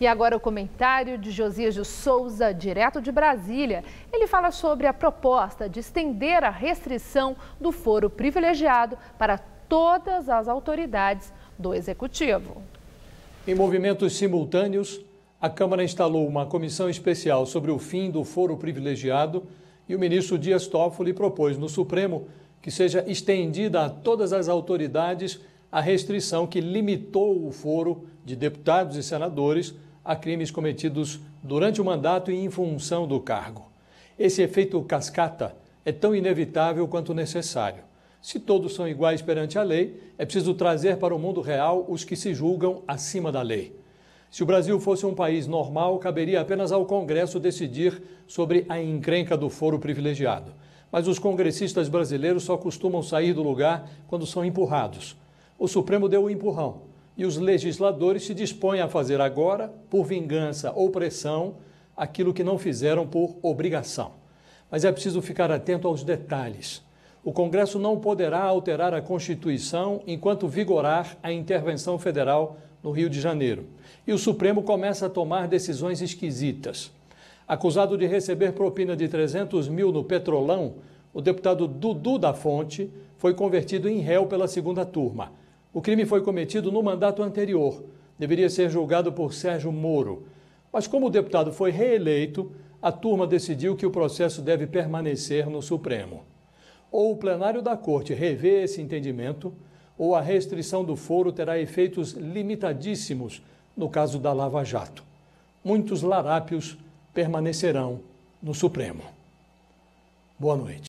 E agora o comentário de Josias de Souza, direto de Brasília. Ele fala sobre a proposta de estender a restrição do foro privilegiado para todas as autoridades do Executivo. Em movimentos simultâneos, a Câmara instalou uma comissão especial sobre o fim do foro privilegiado e o ministro Dias Toffoli propôs no Supremo que seja estendida a todas as autoridades a restrição que limitou o foro de deputados e senadores a crimes cometidos durante o mandato e em função do cargo. Esse efeito cascata é tão inevitável quanto necessário. Se todos são iguais perante a lei, é preciso trazer para o mundo real os que se julgam acima da lei. Se o Brasil fosse um país normal, caberia apenas ao Congresso decidir sobre a encrenca do foro privilegiado. Mas os congressistas brasileiros só costumam sair do lugar quando são empurrados. O Supremo deu o empurrão e os legisladores se dispõem a fazer agora, por vingança ou pressão, aquilo que não fizeram por obrigação. Mas é preciso ficar atento aos detalhes. O Congresso não poderá alterar a Constituição enquanto vigorar a intervenção federal no Rio de Janeiro. E o Supremo começa a tomar decisões esquisitas. Acusado de receber propina de 300 mil no Petrolão, o deputado Dudu da Fonte foi convertido em réu pela segunda turma. O crime foi cometido no mandato anterior. Deveria ser julgado por Sérgio Moro. Mas como o deputado foi reeleito, a turma decidiu que o processo deve permanecer no Supremo. Ou o plenário da Corte revê esse entendimento, ou a restrição do foro terá efeitos limitadíssimos no caso da Lava Jato. Muitos larápios permanecerão no Supremo. Boa noite.